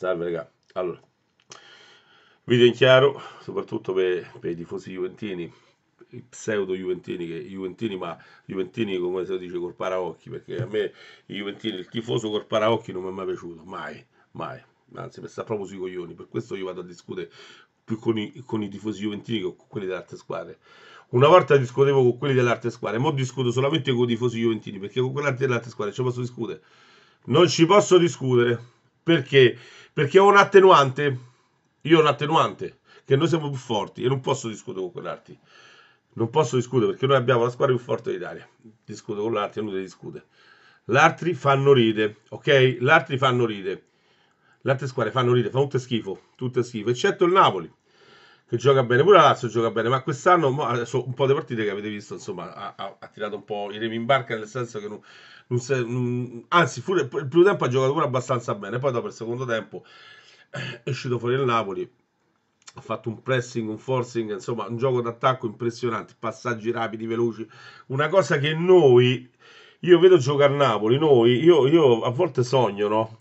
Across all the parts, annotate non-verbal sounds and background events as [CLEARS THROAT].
Salve raga. Allora, video in chiaro, soprattutto per, per i tifosi juventini, i pseudo juventini, che, juventini, ma juventini come si dice col paraocchi, perché a me i juventini, il tifoso col paraocchi non mi è mai piaciuto, mai, mai. Anzi, mi sta proprio sui coglioni, per questo io vado a discutere più con i, con i tifosi juventini che con quelli dell'arte squadre. Una volta discutevo con quelli dell'arte squadra, ora discuto solamente con i tifosi juventini, perché con quelli dell'arte squadra ci posso discutere. Non ci posso discutere. Perché? Perché ho un attenuante. Io ho un attenuante. Che noi siamo più forti e non posso discutere con quell'arti. Non posso discutere perché noi abbiamo la squadra più forte d'Italia. Discuto con l'Arti e non discute. L'Artri fanno ride, ok? L'Artri fanno ride. Le altre squadre fanno ride, fa tutte schifo, tutte schifo, eccetto il Napoli che gioca bene, pure la Lazio gioca bene, ma quest'anno un po' di partite che avete visto, insomma, ha, ha, ha tirato un po' i remi in barca, nel senso che non, non se, non, anzi, pure, il primo tempo ha giocato pure abbastanza bene, poi dopo il secondo tempo eh, è uscito fuori il Napoli, ha fatto un pressing, un forcing, insomma, un gioco d'attacco impressionante, passaggi rapidi, veloci, una cosa che noi, io vedo giocare Napoli, noi, io, io a volte sogno, no?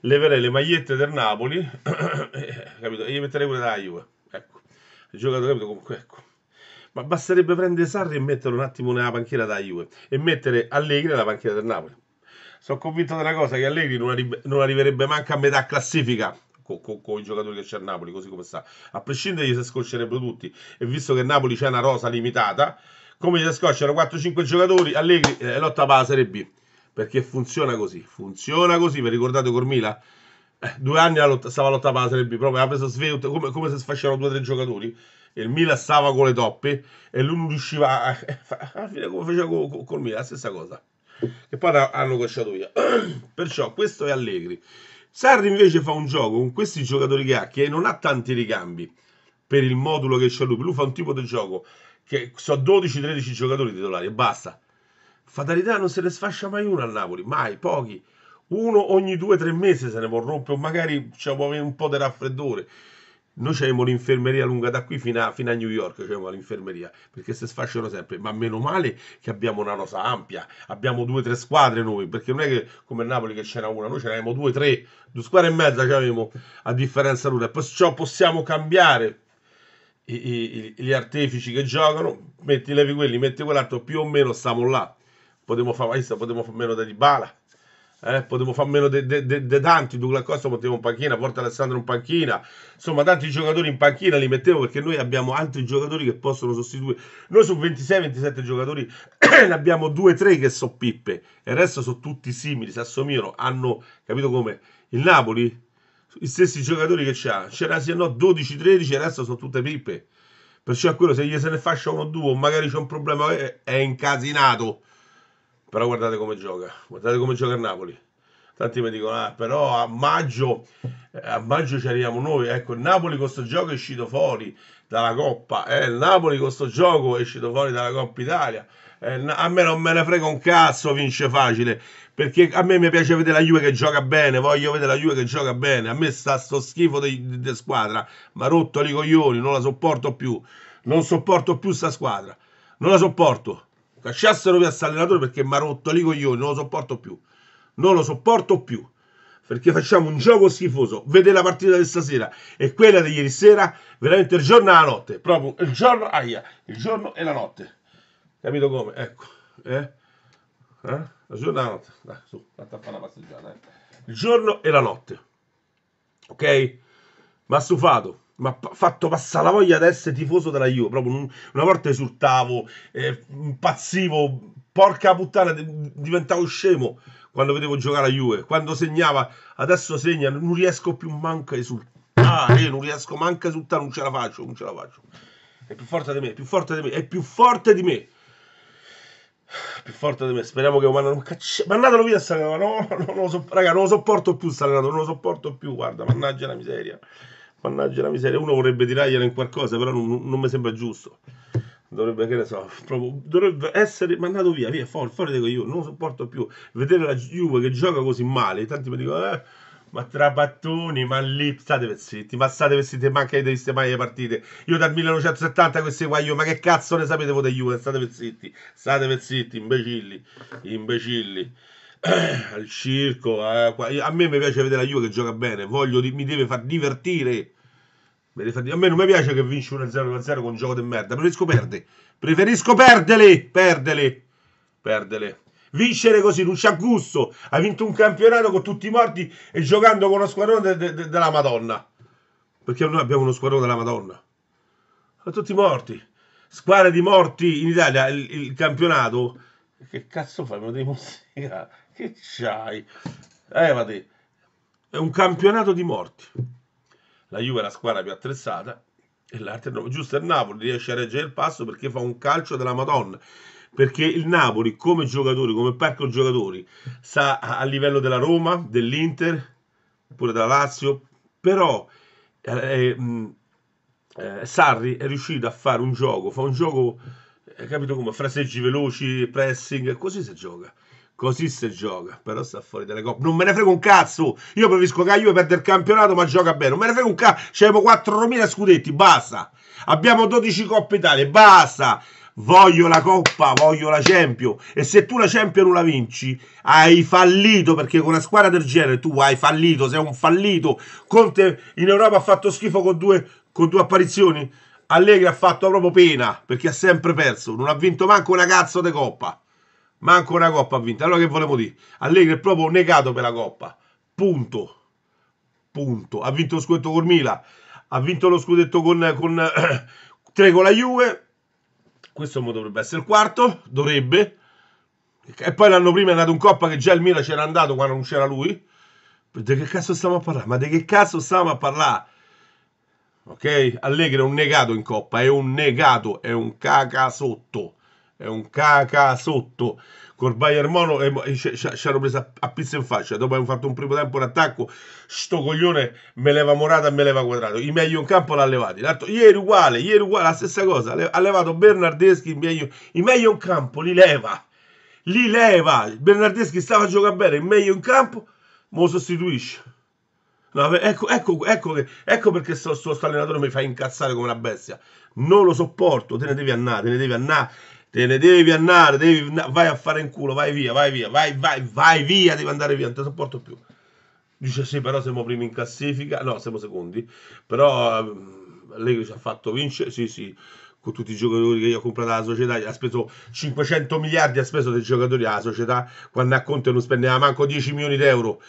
Leverei le magliette del Napoli, [COUGHS] eh, capito? E gli metterei quelle della Juve il giocatore comunque ecco ma basterebbe prendere Sarri e metterlo un attimo nella panchina da Juve e mettere Allegri nella panchina del Napoli sono convinto della cosa che Allegri non, arri- non arriverebbe manco a metà classifica con, con, con, i giocatori che c'è a Napoli, così come sta. A prescindere gli si scoccerebbero tutti. E visto che Napoli c'è una rosa limitata, come si scocciano 4-5 giocatori, Allegri eh, lotta per la Serie B. Perché funziona così. Funziona così. Vi ricordate Cormila? due anni lot- stava lottando per la Serie B, proprio ha preso Sveut come, come se sfasciano due o tre giocatori. E il Milan stava con le toppe e lui non riusciva a, alla fine come faceva con, con, col Milan, la stessa cosa. E poi hanno cacciato via. [CLEARS THROAT] Perciò questo è Allegri. Sarri invece fa un gioco con questi giocatori che ha, che non ha tanti ricambi per il modulo che c'è lui. Lui fa un tipo di gioco che sono 12-13 giocatori titolari e basta. Fatalità non se ne sfascia mai uno a Napoli, mai, pochi uno ogni due o tre mesi se ne può rompere, o magari c'è un po' di raffreddore. Noi abbiamo l'infermeria lunga da qui fino a, fino a New York, abbiamo l'infermeria, perché si sfasciano sempre, ma meno male che abbiamo una rosa ampia, abbiamo due o tre squadre noi, perché non è che come Napoli che c'era una, noi ce n'avevamo due o tre, due squadre e mezza ce avevamo a differenza l'una, perciò possiamo cambiare i, i, gli artefici che giocano, metti levi quelli, metti quell'altro, più o meno stiamo là, potremmo fare, questo, potremmo fare meno da Dybala, eh, potevo fare meno di tanti, Douglas Costa mettevo in panchina, Porta Alessandro in panchina, insomma tanti giocatori in panchina li mettevo perché noi abbiamo altri giocatori che possono sostituire. Noi su 26-27 giocatori [CLEARS THROAT] ne abbiamo 2-3 che so pippe e il resto sono tutti simili, Sassomiro hanno, capito come, il Napoli, i stessi giocatori che c'ha, c'era se no 12-13 e il resto sono tutte pippe. Perciò quello se gli se ne fascia uno o due, magari c'è un problema, eh, è incasinato però guardate come gioca, guardate come gioca il Napoli. Tanti mi dicono, ah, però a maggio, eh, a maggio ci arriviamo noi. Ecco, il Napoli con questo gioco è uscito fuori dalla Coppa. Eh, il Napoli con questo gioco è uscito fuori dalla Coppa Italia. Eh, a me non me ne frega un cazzo, vince facile. Perché a me mi piace vedere la Juve che gioca bene. Voglio vedere la Juve che gioca bene. A me sta sto schifo di squadra. Ma rotto i coglioni, non la sopporto più. Non sopporto più sta squadra. Non la sopporto lasciassero via all'allenatore perché mi ha rotto lì coglioni, non lo sopporto più, non lo sopporto più, perché facciamo un gioco schifoso, Vedete la partita di stasera e quella di ieri sera, veramente il giorno e la notte, proprio il giorno, aia, il giorno e la notte, capito come? Ecco, eh? Eh? giorno e la notte, dai, su, fatta fare una passeggiata, eh? il giorno e la notte, ok? Ma stufato, mi ha fatto passare la voglia di essere tifoso della Juve. Proprio una volta esultavo, eh, impazzivo, porca puttana, diventavo scemo quando vedevo giocare a Juve. Quando segnava, adesso segna, non riesco più manco a esultare, ah, eh, non riesco manco a esultare, non ce la faccio, non ce la faccio. È più forte di me, è più forte di me, è più forte di me. Più forte di me, speriamo che Umano non caccia. Mandatelo via, sta no, no, no, raga, non lo sopporto più, sta non lo sopporto più, guarda, mannaggia la miseria mannaggia la miseria, uno vorrebbe tirargliela in qualcosa, però non, non mi sembra giusto. Dovrebbe, che ne so, proprio, dovrebbe essere mandato via, via, fuori, fuori dico io, non lo sopporto più. Vedere la Juve che gioca così male, tanti mi dicono, eh, ma Trapattoni, ma lì, state per zitti, ma state per zitti, manca di viste mai le partite. Io dal 1970 questi qua, io, ma che cazzo ne sapete voi da Juve, state per zitti, state per zitti, imbecilli, imbecilli. [CLEARS THROAT] al circo. Eh, a, a me mi piace vedere la Juve che gioca bene, voglio, mi deve far divertire. A me non mi piace che vinci 1-0 1-0 con un gioco di merda. Preferisco perdere. Preferisco perdere. Perdere. Perdere. Vincere così non c'ha gusto. Ha vinto un campionato con tutti i morti e giocando con uno squadrone de, de, de, della Madonna. Perché noi abbiamo uno squadrone della Madonna. Ma tutti morti. Squadra di morti in Italia. il, il campionato che cazzo fai? Me lo devi mostrare? Che c'hai? Evati. Eh, è un campionato di morti. La Juve è la squadra più attrezzata e l'arte no. Giusto, il Napoli riesce a reggere il passo perché fa un calcio della Madonna. Perché il Napoli, come giocatori, come parco giocatori, sta a livello della Roma, dell'Inter, pure della Lazio, però eh, eh, eh, Sarri è riuscito a fare un gioco, fa un gioco hai eh, capito come? Fraseggi veloci, pressing, così si gioca. Così si gioca, però sta fuori dalle coppe. Non me ne frega un cazzo. Io preferisco che Juve perda il campionato, ma gioca bene. Non me ne frega un cazzo. Abbiamo 4.000 scudetti, basta. Abbiamo 12 Coppe Italia, basta. Voglio la Coppa, voglio la Champion. E se tu la Champion non la vinci, hai fallito. Perché con una squadra del genere tu hai fallito. Sei un fallito. Conte in Europa ha fatto schifo con due, con due apparizioni. Allegri ha fatto proprio pena perché ha sempre perso, non ha vinto manco una cazzo di coppa. Manco una coppa ha vinto. Allora che volevo dire? Allegri è proprio negato per la coppa. Punto. Punto. Ha vinto lo scudetto con Mila, ha vinto lo scudetto con, con 3 [COUGHS] con la Juve. Questo dovrebbe essere il quarto, dovrebbe. E poi l'anno prima è andato un coppa che già il Mila c'era andato quando non c'era lui. Ma di che cazzo stiamo a parlare? Ma di che cazzo stiamo a parlare? ok? Allegri è un negato in coppa, è un negato, è un caca sotto, è un caca sotto. Col Bayern Mono eh, eh, ci hanno preso a, a pizza in faccia, dopo abbiamo fatto un primo tempo un attacco, sto coglione me leva Morata e me leva Quadrato, i meglio in campo l'ha levati, L'altro, ieri uguale, ieri uguale, la stessa cosa, ha levato Bernardeschi, i meglio, i meglio in campo li leva, li leva, Bernardeschi stava a giocare bene, il meglio in campo, mo sostituisce. No, ecco, ecco, ecco, che, ecco perché sto, sto, sto allenatore mi fa incazzare come una bestia. Non lo sopporto, te ne devi andare, te ne devi andare, te ne devi andare, devi, vai a fare in culo, vai via, vai via, vai, vai, vai via, devi andare via, non ti sopporto più. Dice sì, però siamo primi in classifica, no, siamo secondi, però ehm, lei ci ha fatto vincere, sì, sì, con tutti i giocatori che gli ha comprato la società, ha speso 500 miliardi, ha speso dei giocatori alla società, quando a Conte non spendeva manco 10 milioni di euro.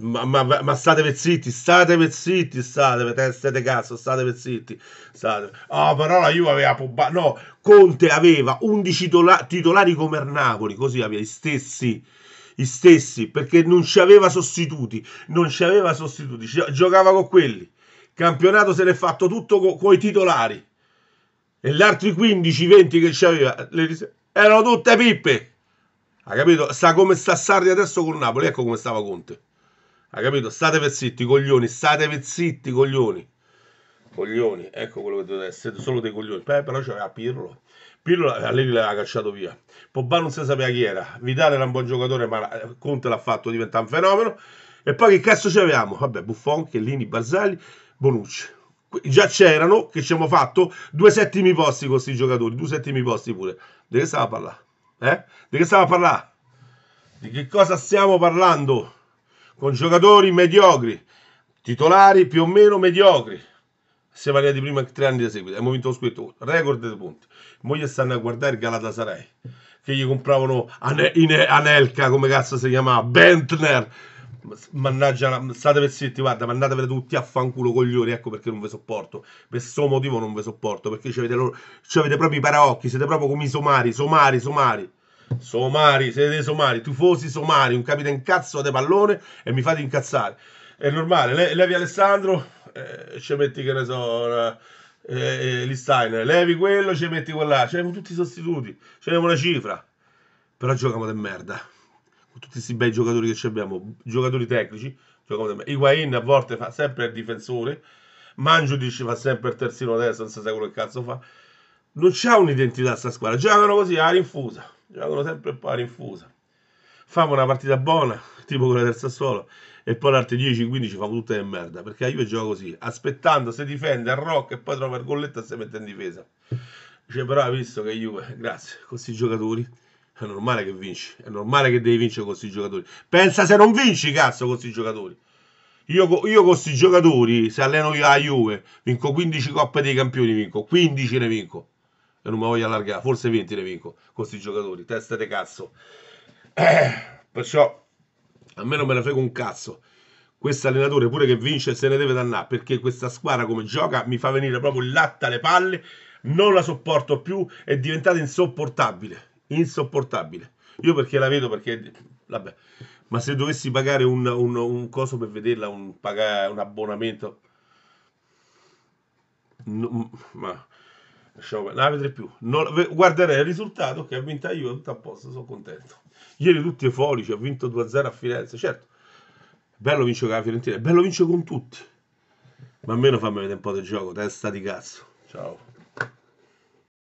Ma, ma, ma state per zitti, state per zitti, state per eh, teste cazzo, state per zitti. State. Oh, però la Juve aveva Pogba, no, Conte aveva 11 tola- titolari come Napoli, così aveva gli stessi gli stessi perché non ci aveva sostituti, non ci aveva sostituti, giocava con quelli. Campionato se l'è fatto tutto con i titolari e gli altri 15-20 che c'aveva ris- erano tutte pippe. Ha capito? Sta come sta Sarri adesso con Napoli, ecco come stava Conte. Ha capito? State per zitti, coglioni, state per zitti, coglioni. Coglioni, ecco quello che dovete essere, solo dei coglioni. Beh, però c'era Pirlo. Pirlo Allegri eh, l'aveva cacciato via. Pogba non si sapeva chi era. Vitale era un buon giocatore, ma Conte l'ha fatto diventare un fenomeno. E poi che cazzo c'avevamo? Vabbè, Buffon, Chiellini, Barzagli, Bonucci già c'erano, che ci abbiamo fatto, due settimi posti con questi giocatori, due settimi posti pure. Di che stava a parlare? Eh? Di che stava a parlare? Di che cosa stiamo parlando? Con giocatori mediocri, titolari più o meno mediocri. Siamo arrivati prima tre anni di seguito, è vinto momento scritto record di punti. Moglie stanno a guardare il Galatasaray, che gli compravano Ane- Anelka, come cazzo si chiamava, Bentner mannaggia, state per zitti, guarda, mandatevele tutti a fanculo coglioni, ecco perché non vi sopporto. Per questo motivo non vi sopporto, perché avete, loro, avete proprio i paraocchi, siete proprio come i somari, somari, somari. Somari, siete dei somari, tifosi somari, un capitano cazzo di pallone e mi fate incazzare. È normale, Le, levi Alessandro, eh, ci metti che ne so... Una, eh, eh, Listeiner, levi quello, ci metti quella, c'erano tutti i sostituti, c'erano una cifra, però giochiamo de merda con tutti questi bei giocatori che abbiamo, giocatori tecnici, giocano cioè Higuain a volte fa sempre il difensore, Mangiudic fa sempre il terzino a destra, non si sa quello che cazzo fa. Non c'ha un'identità sta squadra, giocano così a rinfusa, giocano sempre a rinfusa. Fanno una partita buona, tipo quella del Sassuolo, e poi l'arte 10-15 fa tutte le merda, perché la Juve gioca così, aspettando se difende, arrocca e poi trova il golletto e si mette in difesa. Dice cioè, però ha visto che Juve, grazie, con questi giocatori è normale che vinci, è normale che devi vincere con questi giocatori. Pensa se non vinci, cazzo, con questi giocatori. Io, io con questi giocatori, se alleno io a Juve, vinco 15 Coppe dei Campioni, vinco 15 ne vinco. E non mi voglio allargare, forse 20 ne vinco con questi giocatori, testa di cazzo. Eh, perciò a me non me ne frega un cazzo questo allenatore pure che vince se ne deve dannare perché questa squadra come gioca mi fa venire proprio il latte alle palle non la sopporto più è diventata insopportabile insopportabile. Io perché la vedo perché, vabbè, ma se dovessi pagare un, un, un coso per vederla, un, pagare, un abbonamento, no, mm, ma lasciamo, non la vedrei più. Non, guarderei il risultato che ha vinto io, tutto a posto, sono contento. Ieri tutti euforici, ha vinto 2-0 a Firenze, certo. Bello vincere con la Fiorentina, bello vincere con tutti. Ma almeno fammi vedere un po' del gioco, testa di cazzo. Ciao.